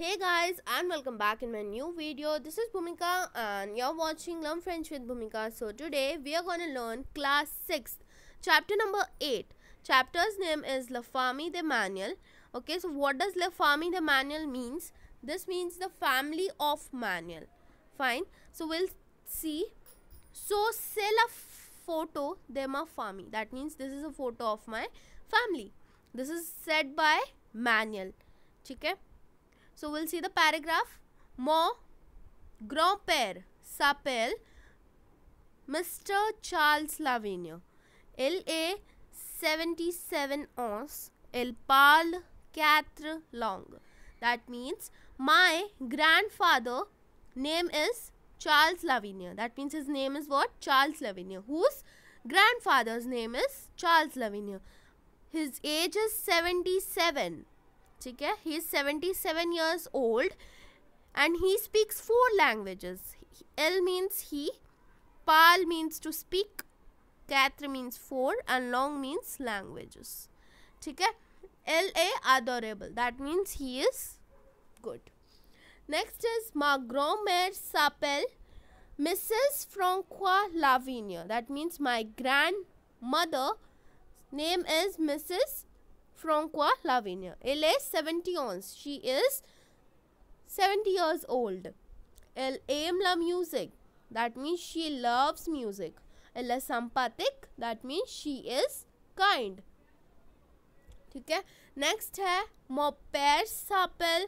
Hey guys and welcome back in my new video. This is Bhumika and you're watching Learn French with Bhumika. So today we are going to learn class 6, chapter number 8. Chapter's name is La Famille de Manuel. Okay, so what does La Famille de Manuel means? This means the family of Manuel. Fine. So we'll see. So c'est la photo de ma famille. That means this is a photo of my family. This is said by Manuel. Okay. So we'll see the paragraph. Mon grand-père s'appelle Mr. Charles Lavigne. Il est 77 ans. Il parle quatre langues. That means my grandfather name is Charles Lavigne. That means his name is what? Charles Lavigne. Whose grandfather's name is Charles Lavigne. His age is 77. ठीक है he is seventy seven years old and he speaks four languages एल means he पाल means to speak कैत्र means four and लॉन्ग means languages ठीक है एल ए अदोरेबल that means he is good next is माग्रोमेर सापेल Mrs. Francois Lavinia. That means my grandmother name is Mrs. Francois Elle est 70 ans. She is 70 years old. Elle aime la music. That means she loves music. Elle est sympathique. That means she is kind. ठीक है next है मोपैर सापेल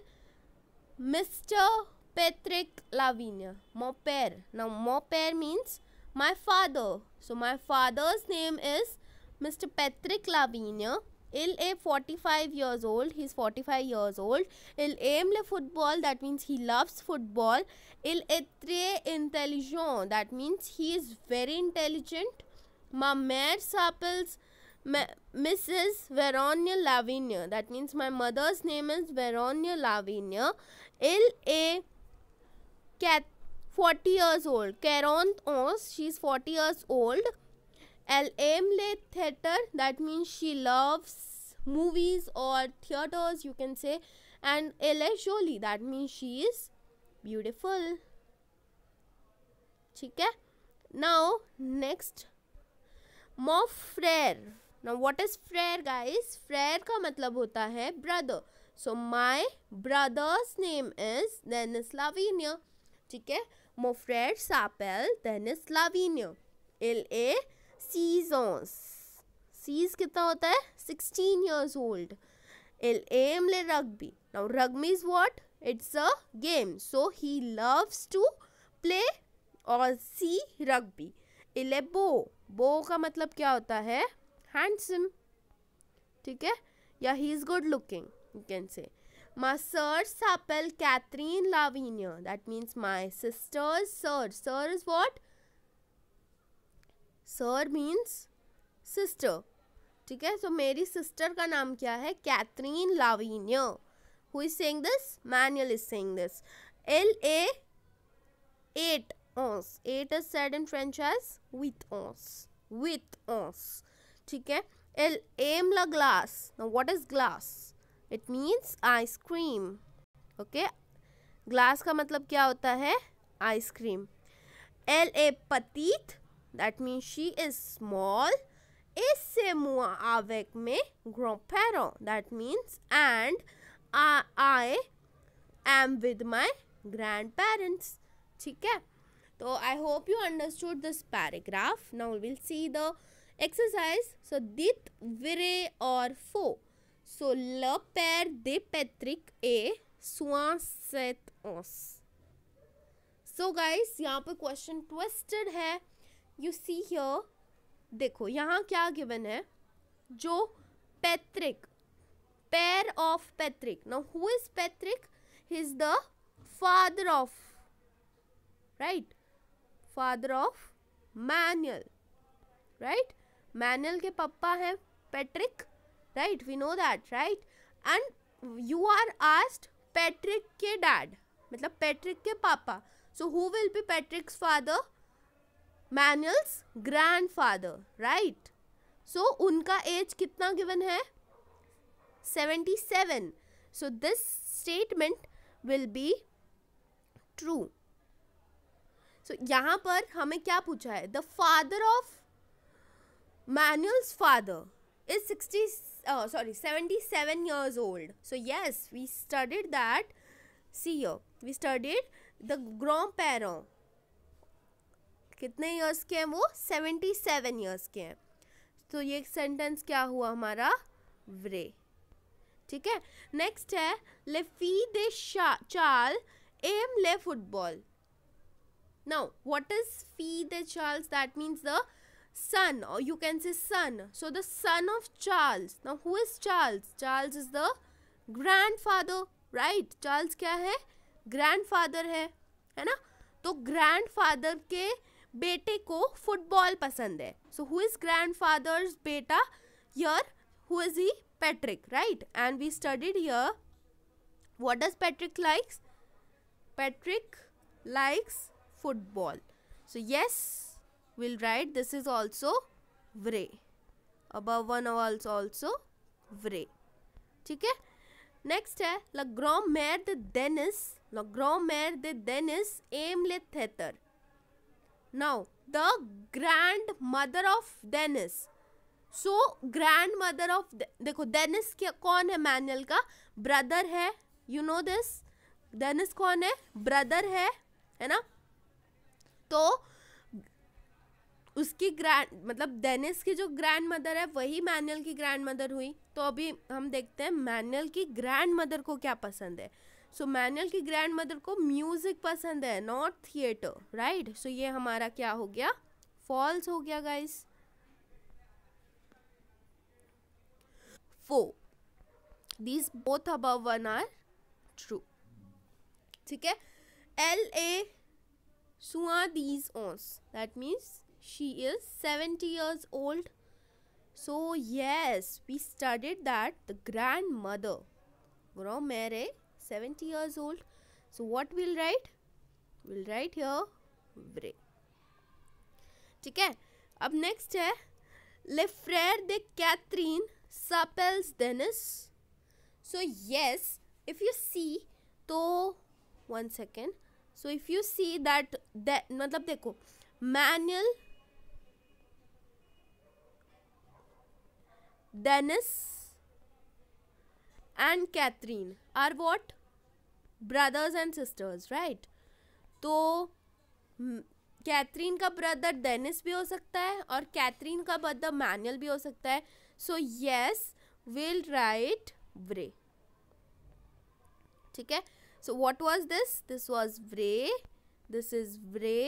mister Patrick Lavinia मोपैर now मोपैर means my father. So my father's name is Mr. Patrick Lavinia a 45 years old. He's 45 years old. Il aime le football. That means he loves football. Il est très intelligent. That means he is very intelligent. Ma mère s'appelle Mrs. Veronia Lavinia. That means my mother's name is Veronia Lavinia. Il est 40 years old. 40 ans. She's 40 years old. एल एम ले थिएटर that means she loves movies और theatres you can say and एल एस जोली that means she is beautiful ठीक है नाउ नेक्स्ट मो फ्रेर नाउ वॉट इज फ्रेर गाइज फ्रेर का मतलब होता है brother so my brother's name is Denis Lavinia ठीक है मो फ्रेर सापेल देन स्लावीन्य एल ए सीजोंस सीज कितना होता है सिक्सटीन ईयर्स ओल्ड इल एम ले rugby now rugby is what it's a game so he loves to play और सी एल इले बो बो का मतलब क्या होता है हैंडसम ठीक है या he is good looking you can say मा सर Sapel Catherine Lavinia. That means my sister's सर सर इज वॉट सर मीन्स सिस्टर ठीक है सो मेरी सिस्टर का नाम क्या है Catherine Lavinia who is saying this Manuel is saying this एल ए एट ओंस एट is said in French as विथ ओंस विथ ओंस ठीक है एल एम ला ग्लास वॉट इज ग्लास इट मीन्स आइसक्रीम ओके ग्लास का मतलब क्या होता है आइसक्रीम एल ए पतीत that means she is small small. से मुआ आवेक में ग्रो पैरो that means and I am with my grandparents ठीक है तो I hope you understood this paragraph now will see the exercise so दित विरे और फो सो ल पैर दे पैतृक ए सुत ओस सो गाइस यहाँ पे क्वेश्चन ट्विस्टेड है यू सी हियर देखो यहाँ क्या गिवन है जो पैतृक पैर of Patrick now who is Patrick is the father of right father of Manuel right Manuel के पप्पा हैं Patrick right we know that right and you are asked Patrick के डैड मतलब पैट्रिक के पापा so who will be Patrick's father Manuel's grandfather right so उनका age कितना given है seventy seven so this statement will be true so यहाँ पर हमें क्या पूछा है the father of Manuel's father is sixty sorry seventy seven years old so yes we studied that see we studied the ग्रॉम पेरों कितने ईयर्स के हैं वो सेवेंटी सेवन ईयर्स के हैं तो ये सेंटेंस क्या हुआ हमारा व्रे ठीक है नेक्स्ट है लेफी दे चार्ल एम ले फुटबॉल नाउ व्हाट इज फी द Charles that means the son और you can say son so the son of Charles now who is Charles Charles is the grandfather right Charles क्या है ग्रैंड फादर है है ना तो ग्रैंड फादर के बेटे को फुटबॉल पसंद है so who is grandfather's बेटा यर who is he Patrick right and we studied यर what does Patrick likes Patrick likes football so yes will write this is also व्रे अबव वन ऑल्स ऑल्सो व्रे ठीक है नेक्स्ट है लग्रॉ मेर द लग्रॉ मेर द एम ले थेटर now the grandmother of dennis so grandmother of देखो डेनिस क्या कौन है मैनुअल का ब्रदर है यू नो दिस डेनिस कौन है ब्रदर है है ना तो उसकी ग्रैंड मतलब डेनिस की जो ग्रैंड मदर है वही मैनुअल की ग्रैंड मदर हुई तो अभी हम देखते हैं मैनुअल की ग्रैंड मदर को क्या पसंद है सो so, मैनल की ग्रैंड मदर को म्यूज़िक पसंद है नॉट थिएटर राइट सो ये हमारा क्या हो गया फॉल्स हो गया गाइस फो these both above one are true ठीक है एल ए सुआ दीज ओंस that means is seventy 70 old so so we studied that the grandmother from mere 70 years old. So what we'll write? We'll write here Bray. ठीक है अब next है Le frère de Catherine s'appelle Dennis. So yes, if you see तो one second so if you see that मतलब देखो Manuel Dennis and Catherine are what brothers and sisters right तो Catherine का brother Dennis भी हो सकता है और कैथरीन का ब्रदर मैनुअल भी हो सकता है सो यस विल राइट व्रे ठीक है so what was this this was व्रे दिस इज व्रे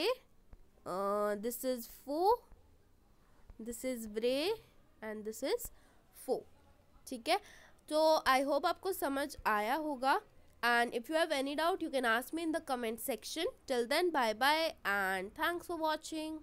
दिस इज फो दिस इज व्रे एंड दिस इज फो ठीक है तो आई होप आपको समझ आया होगा And if you have any doubt, you can ask me in the comment section. Till then, bye bye and thanks for watching.